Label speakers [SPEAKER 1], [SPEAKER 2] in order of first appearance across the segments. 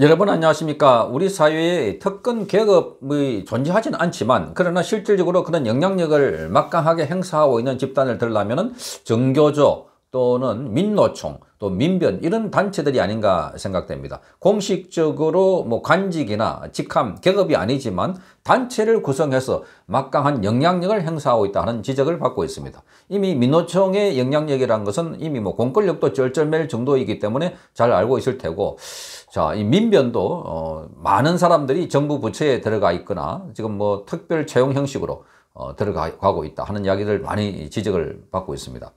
[SPEAKER 1] 여러분 안녕하십니까 우리 사회에 특권 계급이 존재하지는 않지만 그러나 실질적으로 그런 영향력을 막강하게 행사하고 있는 집단을 들라면은 정교조 또는 민노총, 또 민변 이런 단체들이 아닌가 생각됩니다. 공식적으로 뭐 관직이나 직함, 계급이 아니지만 단체를 구성해서 막강한 영향력을 행사하고 있다는 지적을 받고 있습니다. 이미 민노총의 영향력이라는 것은 이미 뭐 공권력도 쩔쩔맬 정도이기 때문에 잘 알고 있을 테고 자, 이 민변도 어, 많은 사람들이 정부 부처에 들어가 있거나 지금 뭐 특별 채용 형식으로 어, 들어가고 있다 하는 이야기를 많이 지적을 받고 있습니다.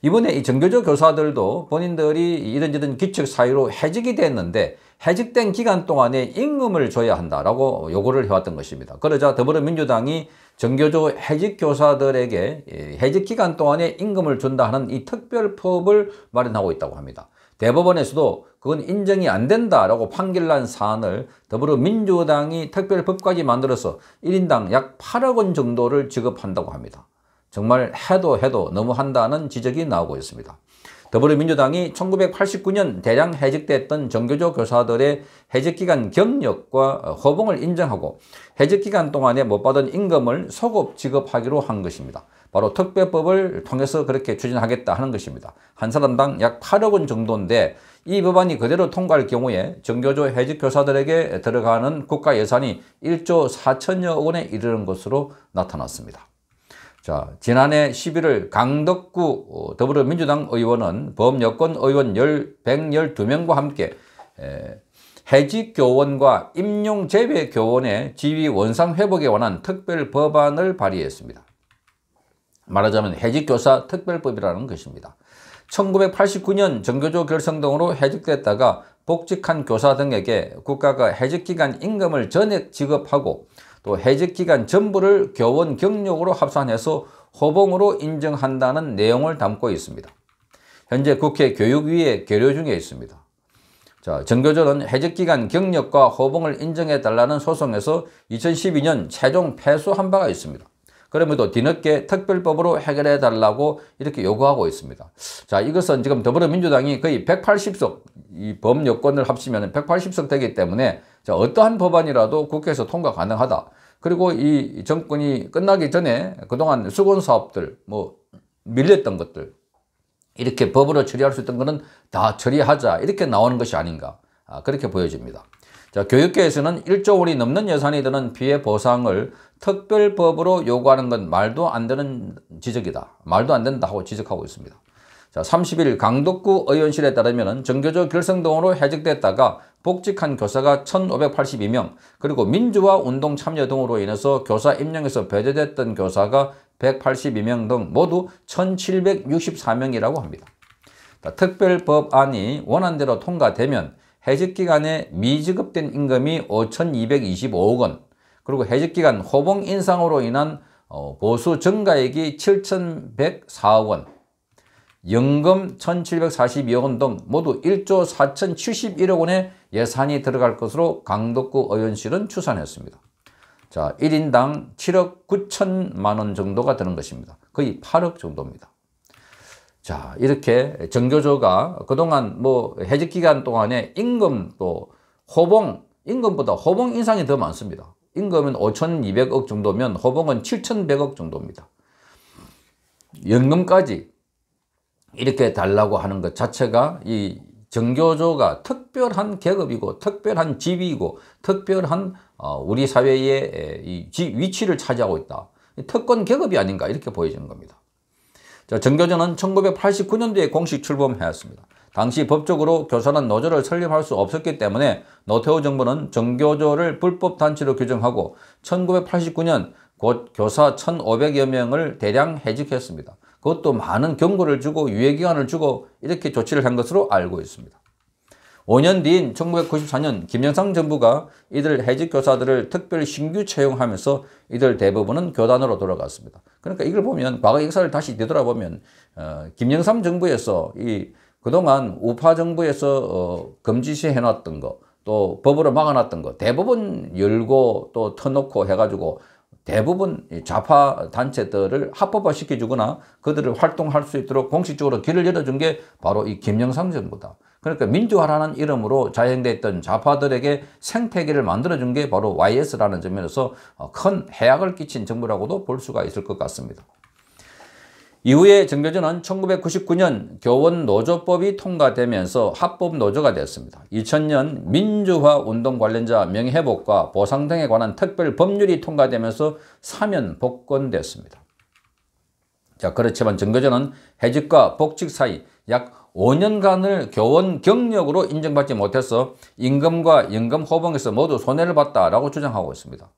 [SPEAKER 1] 이번에 이 정교조 교사들도 본인들이 이런저런 규칙 사유로 해직이 됐는데 해직된 기간 동안에 임금을 줘야 한다라고 요구를 해왔던 것입니다. 그러자 더불어민주당이 정교조 해직 교사들에게 예, 해직 기간 동안에 임금을 준다 하는 이 특별법을 마련하고 있다고 합니다. 대법원에서도 그건 인정이 안 된다라고 판결난 사안을 더불어민주당이 특별법까지 만들어서 1인당 약 8억 원 정도를 지급한다고 합니다. 정말 해도 해도 너무한다는 지적이 나오고 있습니다. 더불어민주당이 1989년 대량 해직됐던 정교조 교사들의 해직기간 경력과 허봉을 인정하고 해직기간 동안에 못 받은 임금을 소급 지급하기로 한 것입니다. 바로 특별법을 통해서 그렇게 추진하겠다 하는 것입니다. 한 사람당 약 8억 원 정도인데 이 법안이 그대로 통과할 경우에 정교조 해직 교사들에게 들어가는 국가 예산이 1조 4천여 억 원에 이르는 것으로 나타났습니다. 자, 지난해 11월 강덕구 어, 더불어민주당 의원은 범여권 의원 112명과 0 함께 해직 교원과 임용 재배 교원의 지위 원상 회복에 관한 특별 법안을 발의했습니다. 말하자면 해직교사 특별법이라는 것입니다. 1989년 정교조 결성 등으로 해직됐다가 복직한 교사 등에게 국가가 해직기간 임금을 전액 지급하고 또 해직 기간 전부를 교원 경력으로 합산해서 호봉으로 인정한다는 내용을 담고 있습니다. 현재 국회 교육위에 계류 중에 있습니다. 자, 정교조는 해직기간 경력과 호봉을 인정해달라는 소송에서 2012년 최종 패소한 바가 있습니다. 그럼에도 뒤늦게 특별법으로 해결해달라고 이렇게 요구하고 있습니다. 자, 이것은 지금 더불어민주당이 거의 180석, 이 법여권을 합치면 180석 되기 때문에 자, 어떠한 법안이라도 국회에서 통과 가능하다. 그리고 이 정권이 끝나기 전에 그동안 수건 사업들 뭐 밀렸던 것들 이렇게 법으로 처리할 수 있던 것은 다 처리하자 이렇게 나오는 것이 아닌가 아, 그렇게 보여집니다. 자, 교육계에서는 1조 원이 넘는 예산이 드는 피해 보상을 특별법으로 요구하는 건 말도 안 되는 지적이다. 말도 안 된다고 지적하고 있습니다. 자, 30일 강덕구 의원실에 따르면 정교조 결성동으로 해적됐다가 복직한 교사가 1,582명, 그리고 민주화 운동 참여 등으로 인해서 교사 임명에서 배제됐던 교사가 182명 등 모두 1,764명이라고 합니다. 특별법안이 원안대로 통과되면 해직기간에 미지급된 임금이 5,225억 원, 그리고 해직기간 호봉 인상으로 인한 어, 보수 증가액이 7,104억 원, 연금 1,742억 원 등 모두 1조 4,071억 원의 예산이 들어갈 것으로 강덕구 의원실은 추산했습니다. 자, 1인당 7억 9천만 원 정도가 드는 것입니다. 거의 8억 정도입니다. 자, 이렇게 정교조가 그동안 뭐 해직 기간 동안에 임금 또 호봉, 임금보다 호봉 인상이 더 많습니다. 임금은 5,200억 정도면 호봉은 7,100억 정도입니다. 연금까지 이렇게 달라고 하는 것 자체가 이 정교조가 특별한 계급이고 특별한 지위이고 특별한 어, 우리 사회의 위치를 차지하고 있다. 특권 계급이 아닌가 이렇게 보여지는 겁니다. 자, 정교조는 1989년도에 공식 출범하였습니다. 당시 법적으로 교사는 노조를 설립할 수 없었기 때문에 노태우 정부는 정교조를 불법단체로 규정하고 1989년 곧 교사 1,500여 명을 대량 해직했습니다. 그것도 많은 경고를 주고 유예기간을 주고 이렇게 조치를 한 것으로 알고 있습니다. 5년 뒤인 1994년 김영삼 정부가 이들 해직 교사들을 특별 신규 채용하면서 이들 대부분은 교단으로 돌아갔습니다. 그러니까 이걸 보면 과거 역사를 다시 되돌아보면 어, 김영삼 정부에서 이 그동안 우파 정부에서 어, 금지시해 놨던 거 또 법으로 막아놨던 거 대부분 열고 또 터놓고 해가지고 대부분 좌파 단체들을 합법화시켜주거나 그들을 활동할 수 있도록 공식적으로 길을 열어준 게 바로 이 김영삼 정부다. 그러니까 민주화라는 이름으로 자행됐던 좌파들에게 생태계를 만들어준 게 바로 YS라는 점에서 큰 해악을 끼친 정부라고도 볼 수가 있을 것 같습니다. 이후에 정교조는 1999년 교원노조법이 통과되면서 합법노조가 되었습니다. 2000년 민주화운동 관련자 명예회복과 보상 등에 관한 특별 법률이 통과되면서 사면 복권됐습니다. 자 그렇지만 정교조는 해직과 복직 사이 약 5년간을 교원 경력으로 인정받지 못해서 임금과 연금 호봉에서 모두 손해를 봤다라고 주장하고 있습니다.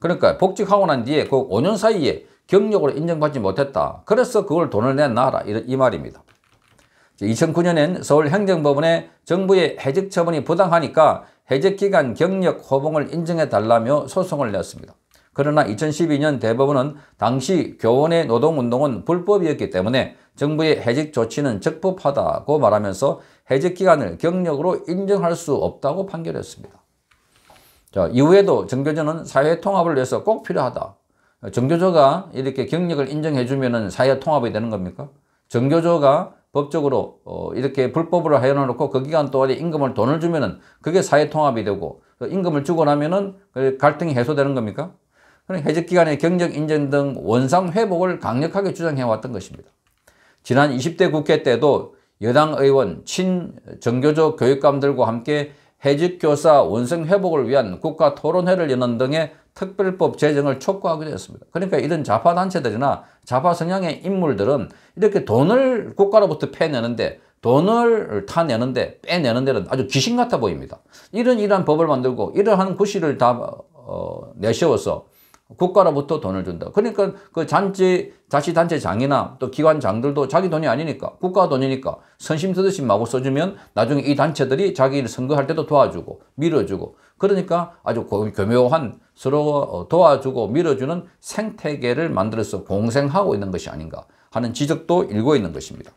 [SPEAKER 1] 그러니까 복직하고 난 뒤에 그 5년 사이에 경력으로 인정받지 못했다. 그래서 그걸 돈을 내놔라. 이 말입니다. 2009년엔 서울행정법원에 정부의 해직 처분이 부당하니까 해직기간 경력 호봉을 인정해달라며 소송을 냈습니다. 그러나 2012년 대법원은 당시 교원의 노동운동은 불법이었기 때문에 정부의 해직 조치는 적법하다고 말하면서 해직기간을 경력으로 인정할 수 없다고 판결했습니다. 자, 이후에도 정교조는 사회통합을 위해서 꼭 필요하다. 정교조가 이렇게 경력을 인정해주면 사회 통합이 되는 겁니까? 정교조가 법적으로 어, 이렇게 불법으로 해놓고 그 기간 동안에 임금을 돈을 주면은 그게 사회 통합이 되고 그 임금을 주고 나면은 그 갈등이 해소되는 겁니까? 그런 해직 기간의 경력 인정 등 원상 회복을 강력하게 주장해 왔던 것입니다. 지난 20대 국회 때도 여당 의원 친 정교조 교육감들과 함께 해직 교사 원상 회복을 위한 국가 토론회를 여는 등의 특별법 제정을 촉구하기도 했습니다. 그러니까 이런 좌파단체들이나 좌파 성향의 인물들은 이렇게 돈을 국가로부터 패내는데 돈을 타내는데 빼내는 데는 아주 귀신 같아 보입니다. 이런 이러한 법을 만들고 이러한 구실을 다 어, 내세워서 국가로부터 돈을 준다. 그러니까 그 잔치, 자치단체 장이나 또 기관장들도 자기 돈이 아니니까 국가 돈이니까 선심 쓰듯이 마구 써주면 나중에 이 단체들이 자기를 선거할 때도 도와주고 밀어주고 그러니까 아주 교묘한 서로 어, 도와주고 밀어주는 생태계를 만들어서 공생하고 있는 것이 아닌가 하는 지적도 일고 있는 것입니다.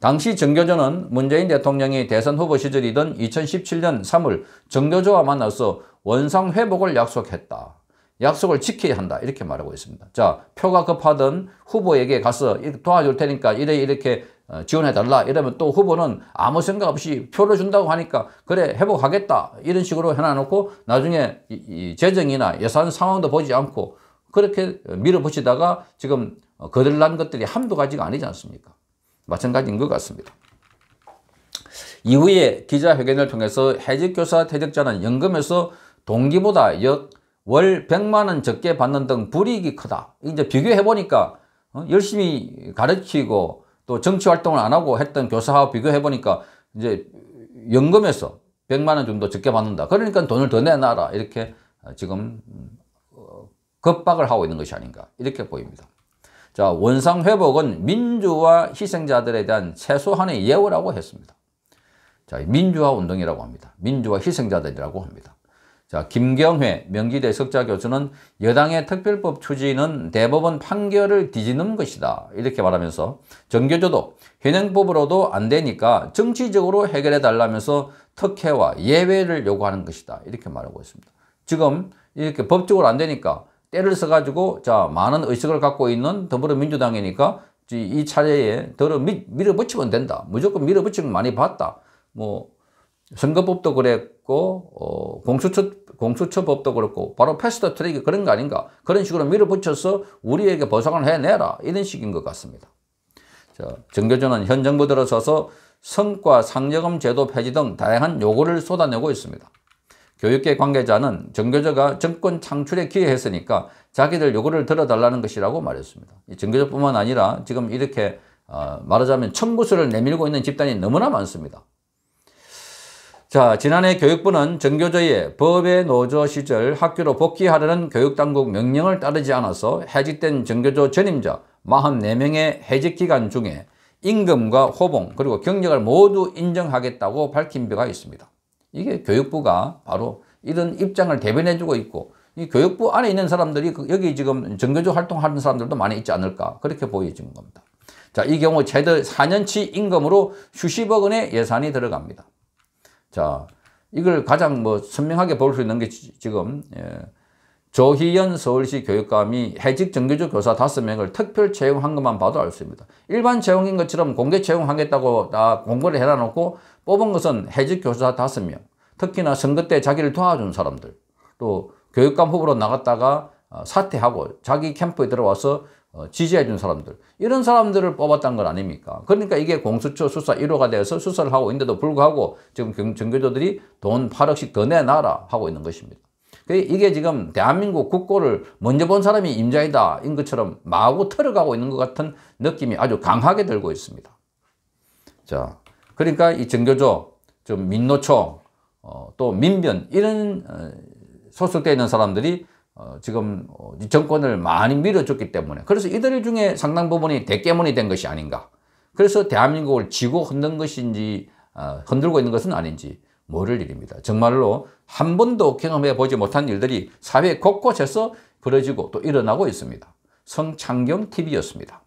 [SPEAKER 1] 당시 정교조는 문재인 대통령이 대선 후보 시절이던 2017년 3월 정교조와 만나서 원상 회복을 약속했다. 약속을 지켜야 한다 이렇게 말하고 있습니다. 자 표가 급하던 후보에게 가서 도와줄 테니까 이래 이렇게 어, 지원해달라 이러면 또 후보는 아무 생각 없이 표를 준다고 하니까 그래 회복하겠다 이런 식으로 해놔놓고 나중에 재정이나 예산 상황도 보지 않고 그렇게 밀어붙이다가 지금 거들난 것들이 한두 가지가 아니지 않습니까? 마찬가지인 것 같습니다. 이후에 기자회견을 통해서 해직교사 퇴직자는 연금에서 동기보다 역 월 100만 원 적게 받는 등 불이익이 크다. 이제 비교해보니까 어, 열심히 가르치고 또 정치 활동을 안 하고 했던 교사하고 비교해 보니까 이제 연금에서 100만 원 정도 적게 받는다. 그러니까 돈을 더 내놔라. 이렇게 지금 급박을 어, 하고 있는 것이 아닌가 이렇게 보입니다. 자, 원상 회복은 민주화 희생자들에 대한 최소한의 예우라고 했습니다. 자, 민주화 운동이라고 합니다. 민주화 희생자들이라고 합니다. 자, 김경회 명지대 석자 교수는 여당의 특별법 추진은 대법원 판결을 뒤지는 것이다. 이렇게 말하면서 정교조도 현행법으로도 안 되니까 정치적으로 해결해 달라면서 특혜와 예외를 요구하는 것이다. 이렇게 말하고 있습니다. 지금 이렇게 법적으로 안 되니까 때를 써가지고 자 많은 의식을 갖고 있는 더불어민주당이니까 이 차례에 더러 밀, 밀어붙이면 된다. 무조건 밀어붙이면 많이 봤다. 뭐 선거법도 그랬고 어, 공수처, 공수처법도 그렇고 바로 패스트 트랙이 그런 거 아닌가 그런 식으로 밀어붙여서 우리에게 보상을 해내라 이런 식인 것 같습니다. 자, 정교조는 현 정부 들어서서 성과 상여금 제도 폐지 등 다양한 요구를 쏟아내고 있습니다. 교육계 관계자는 정교조가 정권 창출에 기여했으니까 자기들 요구를 들어달라는 것이라고 말했습니다. 정교조뿐만 아니라 지금 이렇게 어, 말하자면 청구수를 내밀고 있는 집단이 너무나 많습니다. 자, 지난해 교육부는 전교조의 법의 노조 시절 학교로 복귀하려는 교육당국 명령을 따르지 않아서 해직된 전교조 전임자 44명의 해직기간 중에 임금과 호봉 그리고 경력을 모두 인정하겠다고 밝힌 바가 있습니다. 이게 교육부가 바로 이런 입장을 대변해주고 있고 이 교육부 안에 있는 사람들이 그 여기 지금 전교조 활동하는 사람들도 많이 있지 않을까 그렇게 보여지는 겁니다. 자, 이 경우 최대 4년치 임금으로 수십억 원의 예산이 들어갑니다. 자, 이걸 가장 뭐 선명하게 볼 수 있는 게 지금 예, 조희연 서울시 교육감이 해직 정규직 교사 5명을 특별 채용한 것만 봐도 알 수 있습니다. 일반 채용인 것처럼 공개 채용하겠다고 다 공고를 해놔놓고 뽑은 것은 해직 교사 5명, 특히나 선거 때 자기를 도와준 사람들, 또 교육감 후보로 나갔다가 어, 사퇴하고 자기 캠프에 들어와서 어, 지지해준 사람들 이런 사람들을 뽑았다는 건 아닙니까? 그러니까 이게 공수처 수사 1호가 돼서 수사를 하고 있는데도 불구하고 지금 전교조들이 돈 8억씩 더 내놔라 하고 있는 것입니다. 그 이게 지금 대한민국 국고를 먼저 본 사람이 임자이다 인 것처럼 마구 틀어가고 있는 것 같은 느낌이 아주 강하게 들고 있습니다. 자, 그러니까 이 정교조, 민노총, 어, 또 민변 이런 어, 소속되어 있는 사람들이 어, 지금 어, 정권을 많이 밀어줬기 때문에 그래서 이들 중에 상당 부분이 대깨문이 된 것이 아닌가 그래서 대한민국을 지고 흔든 것인지 어, 흔들고 있는 것은 아닌지 모를 일입니다. 정말로 한 번도 경험해 보지 못한 일들이 사회 곳곳에서 벌어지고 또 일어나고 있습니다. 성창경TV였습니다.